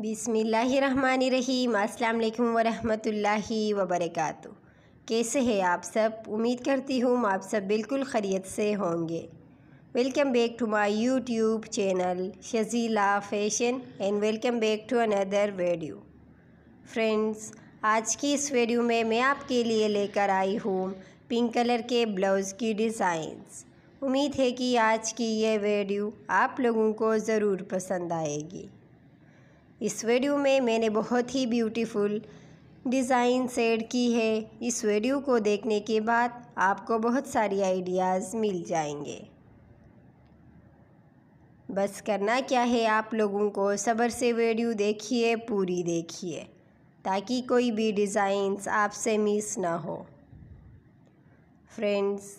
बिसमीम् अल्लाम वरहमतुल्लाहि वबरकातु कैसे हैं आप सब उम्मीद करती हूँ आप सब बिल्कुल खरीत से होंगे welcome back to my YouTube channel Shajila fashion and welcome back to another video friends आज की इस वीडियो में मैं आपके लिए लेकर आई हूँ पिंक कलर के ब्लाउज़ की डिज़ाइंस उम्मीद है कि आज की यह वीडियो आप लोगों को ज़रूर पसंद आएगी इस वीडियो में मैंने बहुत ही ब्यूटीफुल डिज़ाइन सेड की है इस वीडियो को देखने के बाद आपको बहुत सारी आइडियाज़ मिल जाएंगे बस करना क्या है आप लोगों को सब्र से वीडियो देखिए पूरी देखिए ताकि कोई भी डिज़ाइंस आपसे मिस ना हो फ्रेंड्स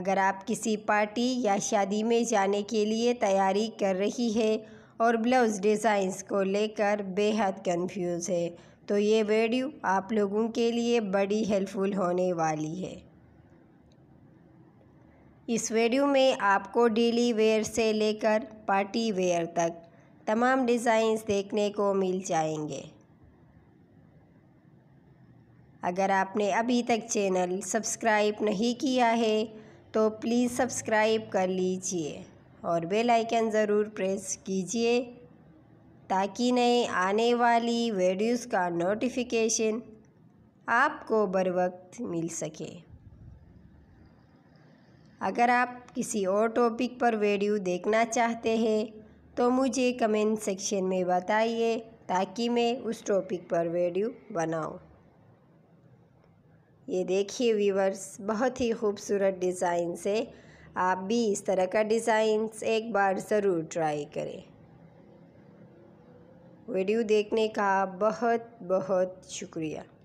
अगर आप किसी पार्टी या शादी में जाने के लिए तैयारी कर रही है और ब्लाउज़ डिज़ाइंस को लेकर बेहद कंफ्यूज है तो ये वीडियो आप लोगों के लिए बड़ी हेल्पफुल होने वाली है इस वीडियो में आपको डेली वेयर से लेकर पार्टी वेयर तक तमाम डिज़ाइंस देखने को मिल जाएंगे अगर आपने अभी तक चैनल सब्सक्राइब नहीं किया है तो प्लीज़ सब्सक्राइब कर लीजिए और बेल आइकन ज़रूर प्रेस कीजिए ताकि नए आने वाली वीडियोस का नोटिफिकेशन आपको बर वक्त मिल सके अगर आप किसी और टॉपिक पर वीडियो देखना चाहते हैं तो मुझे कमेंट सेक्शन में बताइए ताकि मैं उस टॉपिक पर वीडियो बनाऊं। ये देखिए व्यूवर्स बहुत ही खूबसूरत डिज़ाइन से आप भी इस तरह का डिज़ाइंस एक बार ज़रूर ट्राई करें वीडियो देखने का बहुत बहुत शुक्रिया